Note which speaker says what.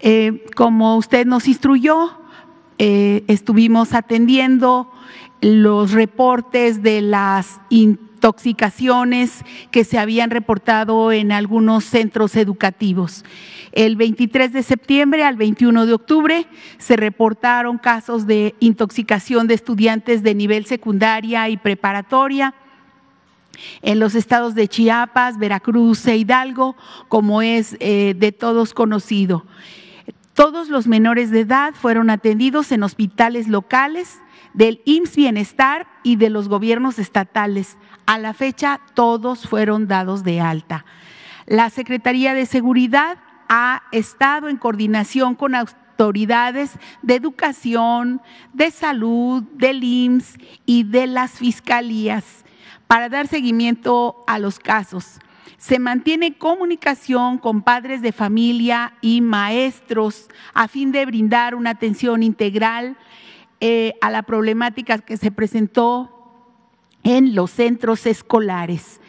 Speaker 1: Eh, como usted nos instruyó, eh, estuvimos atendiendo los reportes de las intoxicaciones que se habían reportado en algunos centros educativos. El 23 de septiembre al 21 de octubre se reportaron casos de intoxicación de estudiantes de nivel secundaria y preparatoria en los estados de Chiapas, Veracruz e Hidalgo, como es eh, de todos conocido. Todos los menores de edad fueron atendidos en hospitales locales del IMSS Bienestar y de los gobiernos estatales. A la fecha, todos fueron dados de alta. La Secretaría de Seguridad ha estado en coordinación con autoridades de educación, de salud, del IMSS y de las fiscalías para dar seguimiento a los casos. Se mantiene comunicación con padres de familia y maestros a fin de brindar una atención integral eh, a la problemática que se presentó en los centros escolares.